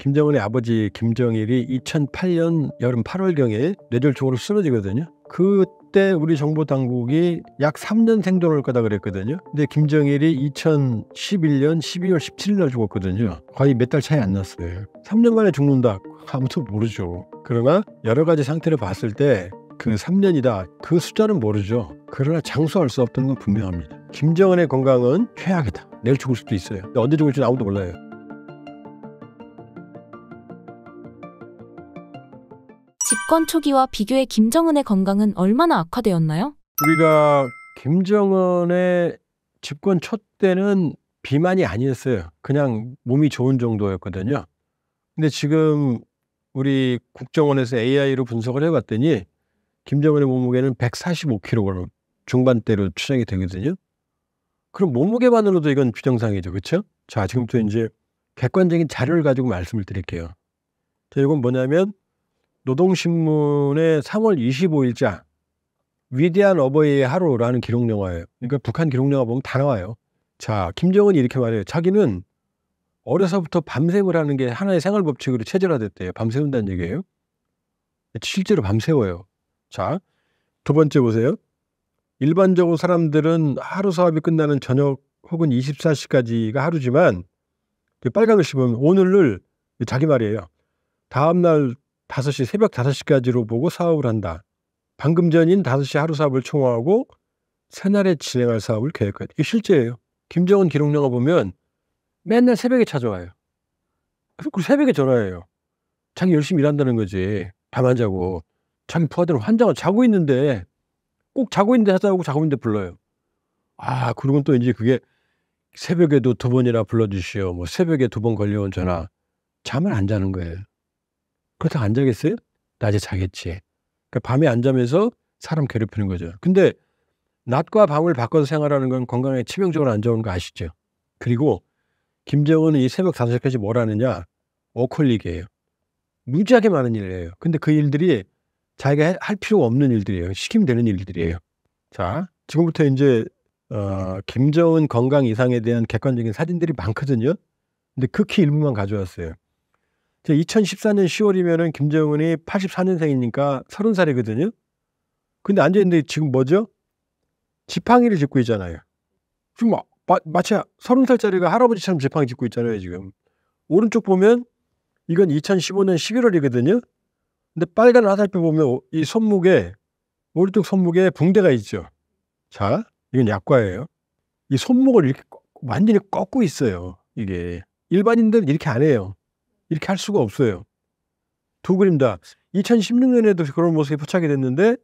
김정은의 아버지 김정일이 2008년 여름 8월경에 뇌졸중으로 쓰러지거든요. 그때 우리 정부 당국이 약 3년 생존할 거다 그랬거든요. 근데 김정일이 2011년 12월 17일 날 죽었거든요. 거의 몇 달 차이 안 났어요. 3년 만에 죽는다 아무도 모르죠. 그러나 여러 가지 상태를 봤을 때 그 3년이다. 그 숫자는 모르죠. 그러나 장수할 수 없다는 건 분명합니다. 김정은의 건강은 최악이다. 내일 죽을 수도 있어요. 언제 죽을지는 아무도 몰라요. 집권 초기와 비교해 김정은의 건강은 얼마나 악화되었나요? 우리가 김정은의 집권 첫 때는 비만이 아니었어요. 그냥 몸이 좋은 정도였거든요. 근데 지금 우리 국정원에서 AI로 분석을 해봤더니 김정은의 몸무게는 145kg 중반대로 추정이 되거든요. 그럼 몸무게만으로도 이건 비정상이죠. 그렇죠? 자, 지금부터 이제 객관적인 자료를 가지고 말씀을 드릴게요. 자, 이건 뭐냐면 노동신문의 3월 25일자 위대한 어버이의 하루라는 기록 영화예요. 그러니까 북한 기록 영화 보면 다 나와요. 자, 김정은이 이렇게 말해요. 자기는 어려서부터 밤샘을 하는 게 하나의 생활 법칙으로 체질화됐대요. 밤새운다는 얘기예요. 실제로 밤새워요. 자, 두 번째 보세요. 일반적으로 사람들은 하루 사업이 끝나는 저녁 혹은 24시까지가 하루지만 빨간 글씨 보면 오늘을 자기 말이에요. 다음날 5시 새벽 5시까지로 보고 사업을 한다. 방금 전인 5시 하루 사업을 총화하고 새날에 진행할 사업을 계획한다. 이게 실제예요. 김정은 기록령을 보면 맨날 새벽에 찾아와요. 그리고 새벽에 전화해요. 자기 열심히 일한다는 거지. 밤안 자고. 자기 부하들은 환장을 자고 있는데 꼭 자고 있는데 하자고 자고 있는데 불러요. 아, 그리고 또 이제 그게 새벽에도 두 번이나 불러주시오. 뭐 새벽에 두 번 걸려온 전화. 잠을 안 자는 거예요. 그렇다고 안 자겠어요? 낮에 자겠지. 그러니까 밤에 안 자면서 사람 괴롭히는 거죠. 근데 낮과 밤을 바꿔서 생활하는 건 건강에 치명적으로 안 좋은 거 아시죠? 그리고 김정은은 이 새벽 5시까지 뭘 하느냐? 어컬릭이에요 무지하게 많은 일을 해요. 근데 그 일들이 자기가 할 필요가 없는 일들이에요. 시키면 되는 일들이에요. 자, 지금부터 이제 어, 김정은 건강 이상에 대한 객관적인 사진들이 많거든요. 근데 극히 일부만 가져왔어요. 2014년 10월이면은 김정은이 84년생이니까 30살이거든요. 근데 앉아있는데 지금 뭐죠? 지팡이를 짚고 있잖아요. 지금 마, 마치 30살짜리가 할아버지처럼 지팡이 짚고 있잖아요, 지금. 오른쪽 보면 이건 2015년 11월이거든요. 근데 빨간 화살표 보면 이 손목에 오른쪽 손목에 붕대가 있죠. 자, 이건 약과예요. 이 손목을 이렇게 완전히 꺾고 있어요. 이게 일반인들은 이렇게 안 해요. 이렇게 할 수가 없어요. 두 그림 다 2016년에도 그런 모습이 포착이 됐는데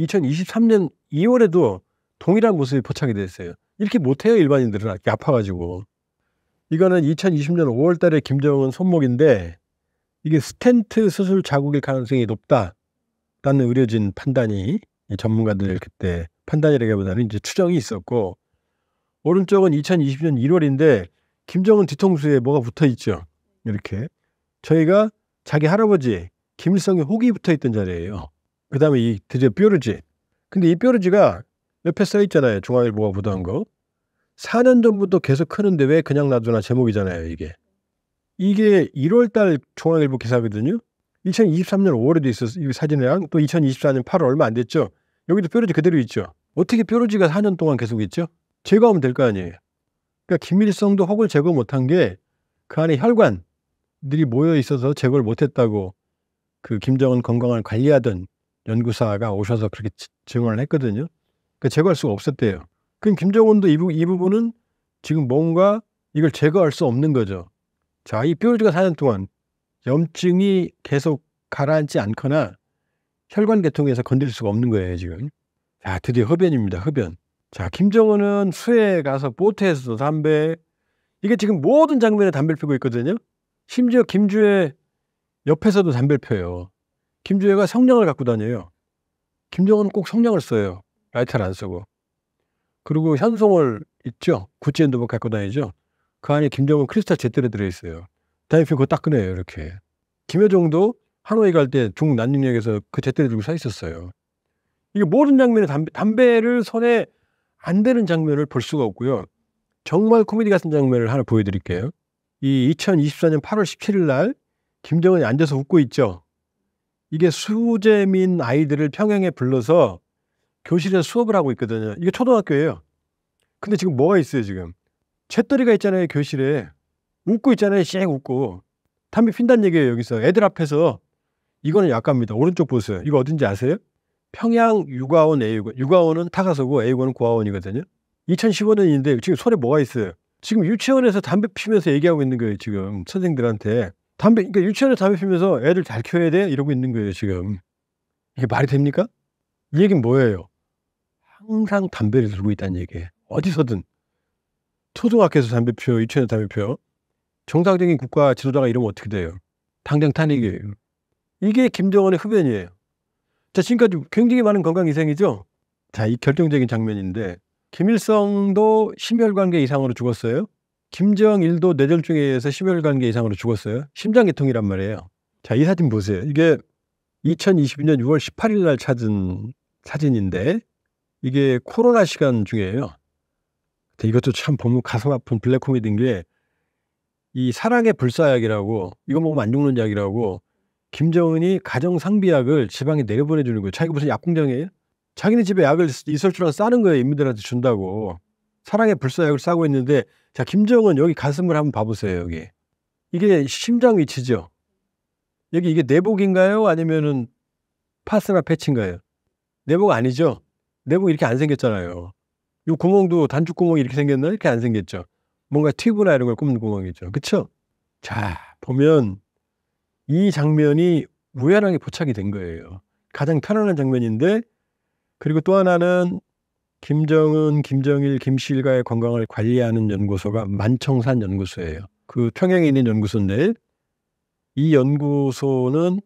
2023년 2월에도 동일한 모습이 포착이 됐어요. 이렇게 못해요 일반인들은 이렇게 아파가지고 이거는 2020년 5월달에 김정은 손목인데 이게 스탠트 수술 자국일 가능성이 높다라는 의료진 판단이 전문가들 그때 판단이라기보다는 이제 추정이 있었고 오른쪽은 2020년 1월인데 김정은 뒤통수에 뭐가 붙어 있죠 이렇게 저희가 자기 할아버지 김일성의 혹이 붙어 있던 자리예요. 그 다음에 이 드디어 뾰루지. 근데 이 뾰루지가 옆에 써 있잖아요. 중앙일보가 보도한 거. 4년 전부터 계속 크는데 왜 그냥 놔두나 제목이잖아요. 이게. 이게 1월달 중앙일보 기사거든요. 2023년 5월에도 있었어. 요이 사진이랑 또 2024년 8월 얼마 안 됐죠. 여기도 뾰루지 그대로 있죠. 어떻게 뾰루지가 4년 동안 계속 있죠? 제거하면 될 거 아니에요. 그러니까 김일성도 혹을 제거 못한 게 그 안에 혈관, 들이 모여 있어서 제거를 못했다고 그 김정은 건강을 관리하던 연구사가 오셔서 그렇게 증언을 했거든요. 그 제거할 수가 없었대요. 그럼 김정은도 이, 부, 이 부분은 지금 뭔가 이걸 제거할 수 없는 거죠. 자, 이 뾰루지가 4년 동안 염증이 계속 가라앉지 않거나 혈관 계통에서 건드릴 수가 없는 거예요, 지금. 자, 드디어 흡연입니다, 흡연. 자, 김정은은 수해에 가서 보트에서 도 담배, 이게 지금 모든 장면에 담배를 피고 있거든요. 심지어 김주혜 옆에서도 담배를 펴요. 김주혜가 성냥을 갖고 다녀요. 김정은은 꼭 성냥을 써요. 라이터를 안 쓰고. 그리고 현송을 있죠. 구찌 엔드백 뭐 갖고 다니죠. 그 안에 김정은 크리스탈 제트로 들어있어요. 다이핑 그거 딱 꺼내요. 이렇게. 김여정도 하노이 갈 때 중 난닝역에서 그 제트레 들고 서 있었어요. 이게 모든 장면에 담배, 담배를 손에 안 되는 장면을 볼 수가 없고요. 정말 코미디 같은 장면을 하나 보여드릴게요. 이 2024년 8월 17일 날 김정은이 앉아서 웃고 있죠. 이게 수재민 아이들을 평양에 불러서 교실에서 수업을 하고 있거든요. 이게 초등학교예요. 근데 지금 뭐가 있어요, 지금? 채떨이가 있잖아요, 교실에. 웃고 있잖아요, 쌩 웃고. 담배 핀다는 얘기예요, 여기서. 애들 앞에서. 이거는 약가입니다. 오른쪽 보세요. 이거 어딘지 아세요? 평양 육아원 애육원. 육아원은 타가서고 애육원은 고아원이거든요. 2015년인데 지금 손에 뭐가 있어요? 지금 유치원에서 담배 피면서 얘기하고 있는 거예요, 지금. 선생들한테. 담배, 그러니까 유치원에 담배 피면서 애들 잘 키워야 돼? 이러고 있는 거예요, 지금. 이게 말이 됩니까? 이 얘기는 뭐예요? 항상 담배를 들고 있다는 얘기예요. 어디서든. 초등학교에서 담배 피워, 유치원에서 담배 피워. 정상적인 국가 지도자가 이러면 어떻게 돼요? 당장 탄핵이에요. 이게 김정은의 흡연이에요. 자, 지금까지 굉장히 많은 건강 이상이죠? 자, 이 결정적인 장면인데 김일성도 심혈관계 이상으로 죽었어요. 김정일도 뇌졸중에 의해서 심혈관계 이상으로 죽었어요. 심장계통이란 말이에요. 자, 이 사진 보세요. 이게 2022년 6월 18일 날 찾은 사진인데 이게 코로나 시간 중이에요. 이것도 참 보면 가슴 아픈 블랙 코미디인 게이 사랑의 불사약이라고 이거 먹으면 안 죽는 약이라고 김정은이 가정 상비약을 지방에 내보내주는 려 거예요. 자 이거 무슨 약공장이에요? 자기네 집에 약을 이설주랑 싸는 거예요. 인민들한테 준다고. 사랑의 불사약을 싸고 있는데 자 김정은 여기 가슴을 한번 봐보세요. 여기. 이게 심장 위치죠. 여기 이게 내복인가요? 아니면은 파스나 패치인가요? 내복 아니죠. 내복 이렇게 안 생겼잖아요. 이 구멍도 단축 구멍이 이렇게 생겼나? 이렇게 안 생겼죠. 뭔가 튜브나 이런 걸 꼽는 구멍이죠. 그쵸? 자, 보면 이 장면이 우연하게 포착이 된 거예요. 가장 편안한 장면인데 그리고 또 하나는 김정은, 김정일, 김실가의 건강을 관리하는 연구소가 만청산 연구소예요. 그 평양에 있는 연구소인데 이 연구소는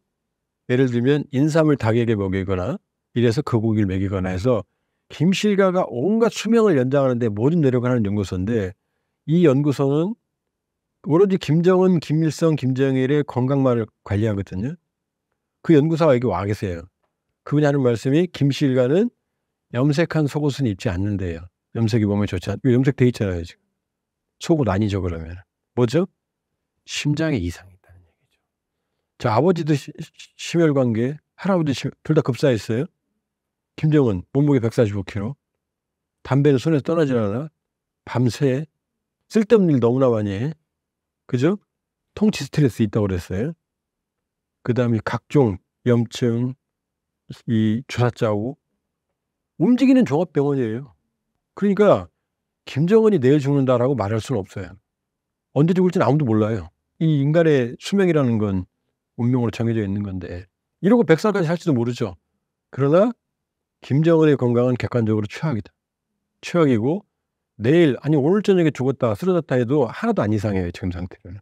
예를 들면 인삼을 닭에게 먹이거나 이래서 거북이를 그 먹이거나 해서 김실가가 온갖 수명을 연장하는데 모든 노력을 하는 연구소인데 이 연구소는 오로지 김정은, 김일성, 김정일의 건강만을 관리하거든요. 그 연구사가 여기 와 계세요. 그분이 하는 말씀이 김씨 일가는 염색한 속옷은 입지 않는데요. 염색이 몸에 좋지 않. 염색돼 있잖아요 지금. 속옷 아니죠 그러면. 뭐죠? 심장에 이상이 있다는 얘기죠. 저 아버지도 시, 심혈관계, 할아버지 둘다 급사했어요. 김정은 몸무게 145kg. 담배는 손에서 떠나질 않아. 밤새 쓸데없는 일 너무나 많이 해. 그죠? 통치 스트레스 있다고 그랬어요. 그 다음에 각종 염증, 이주사자우 움직이는 종합병원이에요. 그러니까 김정은이 내일 죽는다라고 말할 수는 없어요. 언제 죽을지는 아무도 몰라요. 이 인간의 수명이라는 건 운명으로 정해져 있는 건데 이러고 백살까지 살지도 모르죠. 그러나 김정은의 건강은 객관적으로 최악이다. 최악이고 내일 아니 오늘 저녁에 죽었다 쓰러졌다 해도 하나도 안 이상해요 지금 상태로는.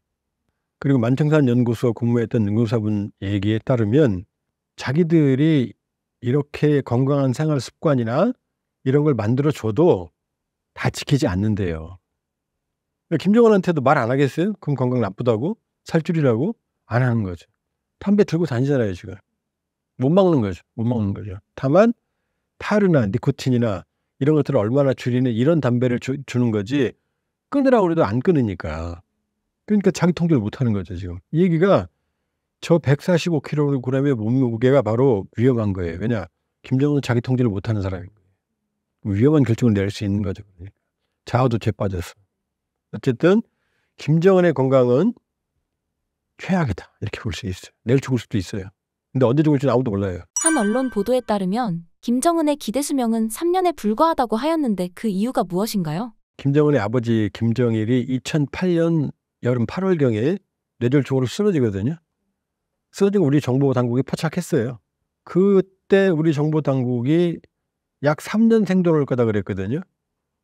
그리고 만청산 연구소 근무했던 연구사분 얘기에 따르면 자기들이 이렇게 건강한 생활 습관이나 이런 걸 만들어 줘도 다 지키지 않는데요. 김정은한테도 말 안 하겠어요? 그럼 건강 나쁘다고? 살줄이라고? 안 하는 거죠. 담배 들고 다니잖아요, 지금. 못 막는 거죠. 못 막는 거죠. 다만 타르나 니코틴이나 이런 것들을 얼마나 줄이는 이런 담배를 주, 는 거지 끊으라고 그도안 끊으니까. 그러니까 자기 통제를 못 하는 거죠, 지금. 이 얘기가 저 145kg의 몸무게가 바로 위험한 거예요. 왜냐? 김정은은 자기 통제를 못하는 사람인 거예요. 위험한 결정을 낼 수 있는 거죠. 자아도죄 빠졌어. 어쨌든 김정은의 건강은 최악이다 이렇게 볼 수 있어요. 내일 죽을 수도 있어요. 근데 언제 죽을지는 아무도 몰라요. 한 언론 보도에 따르면 김정은의 기대 수명은 3년에 불과하다고 하였는데 그 이유가 무엇인가요? 김정은의 아버지 김정일이 2008년 여름 8월경에 뇌졸중으로 쓰러지거든요. 쓰러진 우리 정보 당국이 포착했어요. 그때 우리 정보 당국이 약 3년 생존할 거다 그랬거든요.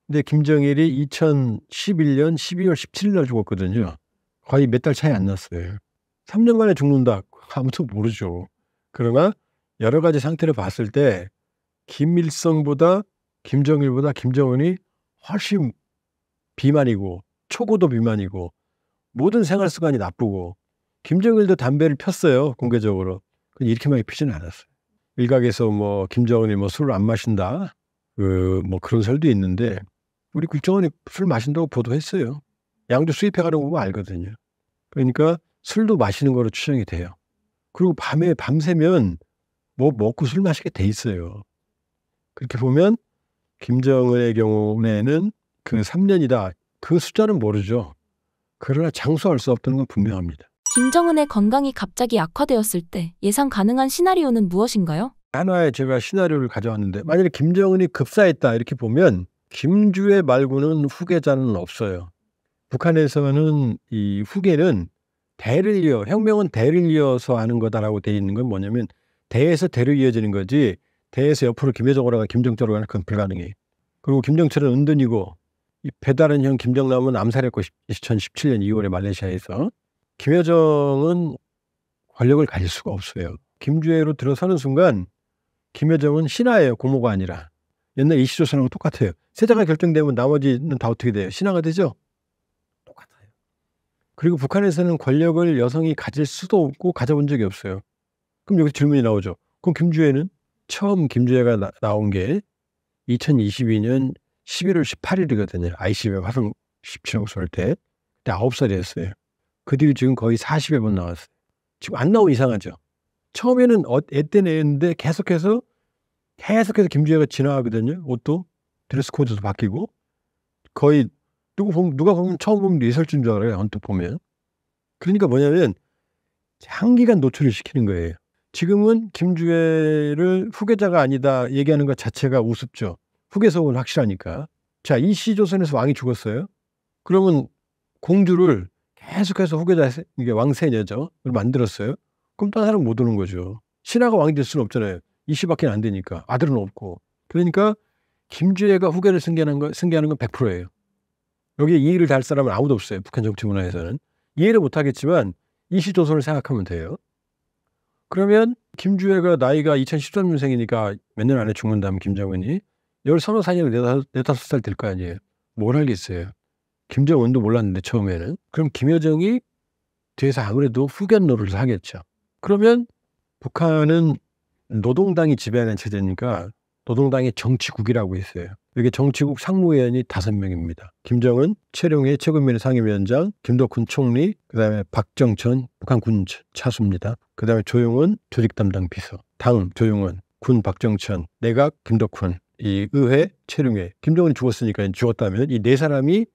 근데 김정일이 2011년 12월 17일 날 죽었거든요. 거의 몇 달 차이 안 났어요. 3년 만에 죽는다. 아무도 모르죠. 그러나 여러 가지 상태를 봤을 때 김일성보다 김정일보다 김정은이 훨씬 비만이고 초고도 비만이고 모든 생활 습관이 나쁘고 김정일도 담배를 폈어요 공개적으로. 근데 이렇게 많이 피지 않았어요. 일각에서 뭐 김정은이 뭐 술을 안 마신다 그 뭐 그런 설도 있는데 우리 국정원이 술 마신다고 보도했어요. 양주 수입해가는 거 알거든요. 그러니까 술도 마시는 거로 추정이 돼요. 그리고 밤에 밤새면 뭐 먹고 술 마시게 돼 있어요. 그렇게 보면 김정은의 경우에는 그 3년이다. 그 숫자는 모르죠. 그러나 장수할 수 없다는 건 분명합니다. 김정은의 건강이 갑자기 악화되었을 때 예상 가능한 시나리오는 무엇인가요? 하나의 제가 시나리오를 가져왔는데 만약에 김정은이 급사했다 이렇게 보면 김주애 말고는 후계자는 없어요. 북한에서는 이 후계는 대를 이어 혁명은 대를 이어서 하는 거다라고 돼 있는 건 뭐냐면 대에서 대를 이어지는 거지 대에서 옆으로 김여정으로 가 김정철로 가는 건 불가능해. 그리고 김정철은 은둔이고 이 배달은 형 김정남은 암살했고 2017년 2월에 말레이시아에서 김여정은 권력을 가질 수가 없어요. 김주애로 들어서는 순간 김여정은 신하예요. 고모가 아니라. 옛날 이시조선하고 똑같아요. 세자가 결정되면 나머지는 다 어떻게 돼요? 신하가 되죠? 똑같아요. 그리고 북한에서는 권력을 여성이 가질 수도 없고 가져본 적이 없어요. 그럼 여기 질문이 나오죠. 그럼 김주애는? 처음 김주애가 나, 나온 게 2022년 11월 18일이거든요. ICB 화성 17호 쏠 때. 그때 9살이었어요. 그 뒤로 지금 거의 40여 번 나왔어요. 지금 안 나오면 이상하죠. 처음에는 어, 애때 내는데 계속해서 계속해서 김주혜가 진화하거든요. 옷도 드레스 코드도 바뀌고 거의 누구 보면, 누가 보면 처음 보면 리설주인 줄 알아요. 언뜻 보면. 그러니까 뭐냐면 장기간 노출을 시키는 거예요. 지금은 김주혜를 후계자가 아니다 얘기하는 것 자체가 우습죠. 후계성은 확실하니까. 자, 이시 조선에서 왕이 죽었어요. 그러면 공주를 계속해서 후계자 이게 왕세녀죠. 만들었어요. 그럼 다른 사람 못 오는 거죠. 신하가 왕이 될 수는 없잖아요. 이씨밖에 안 되니까 아들은 없고. 그러니까 김주애가 후계를 승계하는 거 승계하는 건 100%예요. 여기에 이의를 달 사람은 아무도 없어요. 북한 정치 문화에서는 이해를 못 하겠지만 이씨 조선을 생각하면 돼요. 그러면 김주애가 나이가 2013년생이니까 몇 년 안에 죽는다면 김정은이 열 서너 14살 네다섯살 될 거 아니에요. 뭘 알겠어요. 김정은도 몰랐는데 처음에는. 그럼 김여정이 뒤에서 아무래도 후견 노릇을 하겠죠. 그러면 북한은 노동당이 지배하는 체제니까 노동당의 정치국이라고 있어요. 이게 정치국 상무위원이 다섯 명입니다. 김정은, 최룡해 최근민 상임위원장, 김덕훈 총리, 그다음에 박정천 북한 군 차수입니다. 그다음에 조용은 조직 담당 비서, 다음 조용은 군 박정천, 내각 김덕훈, 이 의회 최룡해 김정은이 죽었으니까 죽었다면 이 네 사람이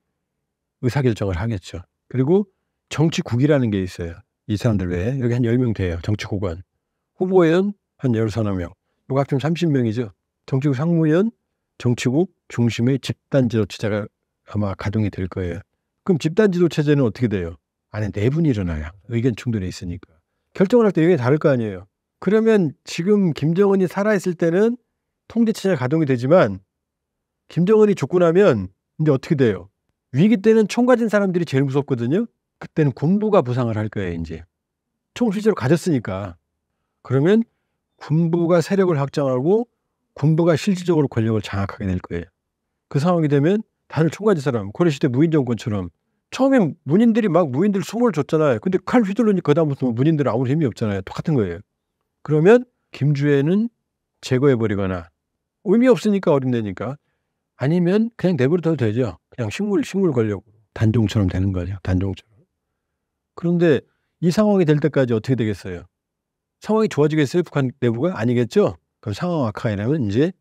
의사결정을 하겠죠. 그리고 정치국이라는 게 있어요. 이 사람들 외에. 여기 한 10명 돼요. 정치국은. 후보위원 한 13명. 요각 합치면 30명이죠. 정치국 상무위원, 정치국 중심의 집단지도체제가 아마 가동이 될 거예요. 그럼 집단지도체제는 어떻게 돼요? 안에 네분이 일어나요. 의견 충돌이 있으니까. 결정을 할때이 다를 거 아니에요. 그러면 지금 김정은이 살아있을 때는 통제체제 가 가동이 되지만 김정은이 죽고 나면 이제 어떻게 돼요? 위기 때는 총 가진 사람들이 제일 무섭거든요. 그때는 군부가 부상을 할 거예요, 이제. 총 실제로 가졌으니까. 그러면 군부가 세력을 확장하고 군부가 실질적으로 권력을 장악하게 될 거예요. 그 상황이 되면 다들 총 가진 사람, 고려시대 무인 정권처럼 처음엔 문인들이 막 무인들 숨을 줬잖아요. 근데 칼 휘둘르니 그다음부터 문인들 은 아무 힘이 없잖아요. 똑같은 거예요. 그러면 김주애는 제거해버리거나 의미 없으니까 어린데니까 아니면 그냥 내버려둬도 되죠. 그냥 식물 식물 권력 단종처럼 되는 거죠. 단종처럼. 그런데 이 상황이 될 때까지 어떻게 되겠어요? 상황이 좋아지겠어요? 북한 내부가 아니겠죠. 그럼 상황 악화에라면 이제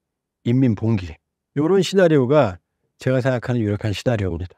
인민 봉기. 이런 시나리오가 제가 생각하는 유력한 시나리오입니다.